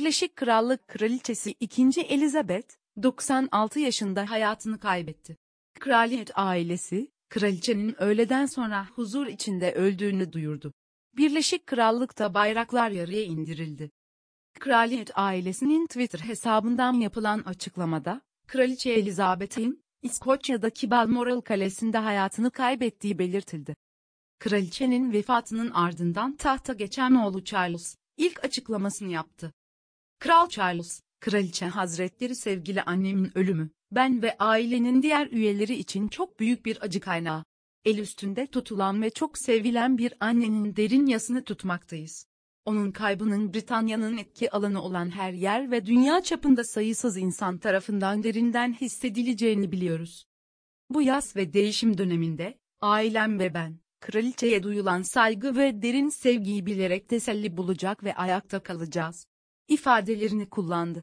Birleşik Krallık Kraliçesi 2. Elizabeth, 96 yaşında hayatını kaybetti. Kraliyet ailesi, kraliçenin öğleden sonra huzur içinde öldüğünü duyurdu. Birleşik Krallık'ta bayraklar yarıya indirildi. Kraliyet ailesinin Twitter hesabından yapılan açıklamada, Kraliçe Elizabeth'in, İskoçya'daki Balmoral Kalesi'nde hayatını kaybettiği belirtildi. Kraliçenin vefatının ardından tahta geçen oğlu Charles, ilk açıklamasını yaptı. Kral Charles, Kraliçe Hazretleri sevgili annemin ölümü, ben ve ailenin diğer üyeleri için çok büyük bir acı kaynağı. El üstünde tutulan ve çok sevilen bir annenin derin yasını tutmaktayız. Onun kaybının Britanya'nın etki alanı olan her yer ve dünya çapında sayısız insan tarafından derinden hissedileceğini biliyoruz. Bu yaz ve değişim döneminde, ailem ve ben, kraliçeye duyulan saygı ve derin sevgiyi bilerek teselli bulacak ve ayakta kalacağız ifadelerini kullandı.